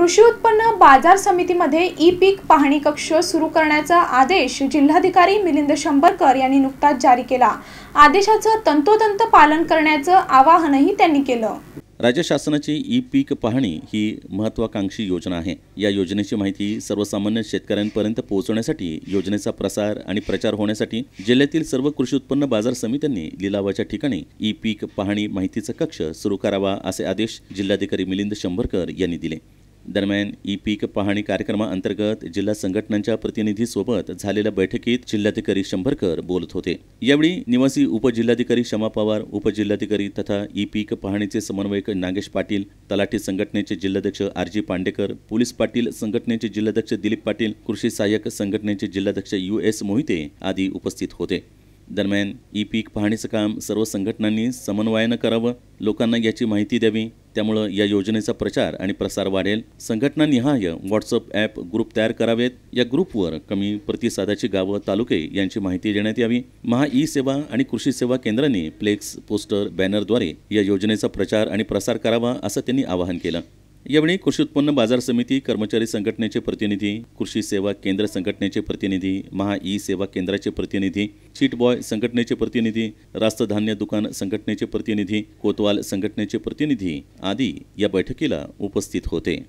कृषी उत्पन्न बाजार समितीमध्ये ई पीक पाहणी कक्ष सुरू करण्याचा आदेश जिल्हाधिकारी मिलिंद शंभरकर यांनी नुकताच जारी केला आदेशाचं तंतोतंत पालन करण्याचं आवाहनही त्यांनी केलं राज्य शासनाची ई पीक पाहणी ही महत्त्वाकांक्षी योजना आहे या योजनेची माहिती सर्वसामान्य शेतकऱ्यांपर्यंत पोहोचवण्यासाठी योजनेचा प्रसार आणि प्रचार होण्यासाठी जिल्ह्यातील सर्व कृषी उत्पन्न बाजार समित्यांनी लिलावाच्या ठिकाणी ई पीक पाहणी माहितीचा कक्ष सुरू करावा असे आदेश जिल्हाधिकारी मिलिंद शंभरकर यांनी दिले दरम्यान ई पीक पाहणी कार्यक्रमाअंतर्गत जिल्हा संघटनांच्या प्रतिनिधीसोबत झालेल्या बैठकीत जिल्हाधिकारी शंभरकर बोलत होते यावेळी निवासी उपजिल्हाधिकारी क्षमा पवार उपजिल्हाधिकारी तथा ई पीक पाहणीचे समन्वयक नागेश पाटील तलाठी संघटनेचे जिल्हाध्यक्ष आर जी पांडेकर पोलीस पाटील संघटनेचे जिल्हाध्यक्ष दिलीप पाटील कृषी सहाय्यक संघटनेचे जिल्हाध्यक्ष यू एस मोहिते आदी उपस्थित होते दरम्यान ई पीक पाहणीचं काम सर्व संघटनांनी समन्वयानं करावं लोकांना याची माहिती द्यावी त्यामुळं या योजनेचा प्रचार आणि प्रसार वाढेल संघटनानिहाय व्हॉट्सअप ॲप ग्रुप तयार करावेत या ग्रुपवर कमी प्रतिसादाची गावं तालुके यांची माहिती देण्यात यावी महा ई सेवा आणि कृषी सेवा केंद्रांनी फ्लेक्स पोस्टर बॅनरद्वारे या योजनेचा प्रचार आणि प्रसार करावा असं त्यांनी आवाहन केलं यावेळी कृषी उत्पन्न बाजार समिती कर्मचारी संघटनेचे प्रतिनिधी कृषी सेवा केंद्र संघटनेचे प्रतिनिधी महा ई सेवा केंद्राचे प्रतिनिधी बॉय संघटनेचे प्रतिनिधी रास्त धान्य दुकान संघटनेचे प्रतिनिधी कोतवाल संघटनेचे प्रतिनिधी आदी या बैठकीला उपस्थित होते